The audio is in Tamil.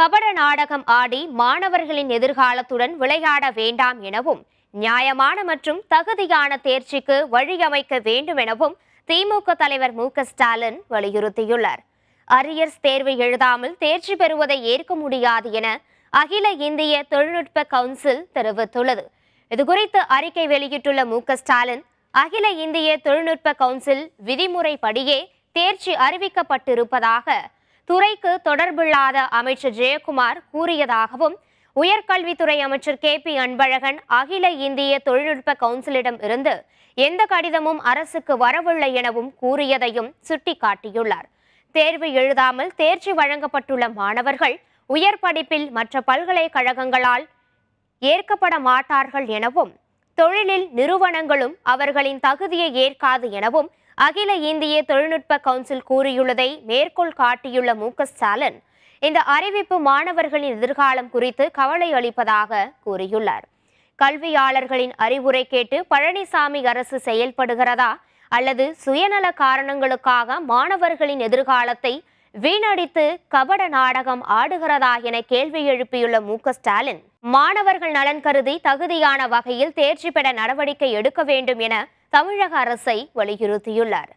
கபட நாடகம் ஆடி மாணவர்களின் எதிர்காலத்துடன் விளையாட வேண்டாம் எனவும் நியாயமான மற்றும் தகுதியான தேர்ச்சிக்கு வழியமைக்க வேண்டும் எனவும் திமுக தலைவர் மு ஸ்டாலின் வலியுறுத்தியுள்ளார் அரியர்ஸ் தேர்வு எழுதாமல் தேர்ச்சி பெறுவதை ஏற்க முடியாது என அகில இந்திய தொழில்நுட்ப கவுன்சில் தெரிவித்துள்ளது இதுகுறித்து அறிக்கை வெளியிட்டுள்ள மு ஸ்டாலின் அகில இந்திய தொழில்நுட்ப கவுன்சில் விதிமுறைப்படியே தேர்ச்சி அறிவிக்கப்பட்டிருப்பதாக துறைக்கு தொடர்பில்லாத அமைச்சர் ஜெயக்குமார் கூறியதாகவும் உயர்கல்வித்துறை அமைச்சர் கே பி அன்பழகன் அகில இந்திய தொழில்நுட்ப கவுன்சிலிடம் இருந்து எந்த கடிதமும் அரசுக்கு வரவில்லை எனவும் கூறியதையும் சுட்டிக்காட்டியுள்ளார் தேர்வு எழுதாமல் தேர்ச்சி வழங்கப்பட்டுள்ள மாணவர்கள் உயர் படிப்பில் மற்ற பல்கலைக்கழகங்களால் ஏற்கப்பட மாட்டார்கள் எனவும் தொழிலில் நிறுவனங்களும் அவர்களின் தகுதியை ஏற்காது எனவும் அகில இந்திய தொழில்நுட்ப கவுன்சில் கூறியுள்ளதை மேற்கோள் காட்டியுள்ள மு ஸ்டாலின் இந்த அறிவிப்பு மாணவர்களின் எதிர்காலம் குறித்து கவலை அளிப்பதாக கூறியுள்ளார் கல்வியாளர்களின் அறிவுரை கேட்டு பழனிசாமி அரசு செயல்படுகிறதா அல்லது சுயநல காரணங்களுக்காக மாணவர்களின் எதிர்காலத்தை வீணடித்து கபட நாடகம் ஆடுகிறதா என கேள்வி எழுப்பியுள்ள மு ஸ்டாலின் மாணவர்கள் நலன் கருதி தகுதியான வகையில் தேர்ச்சி பெற நடவடிக்கை எடுக்க வேண்டும் என தமிழக அரசை வலியுறுத்தியுள்ளார்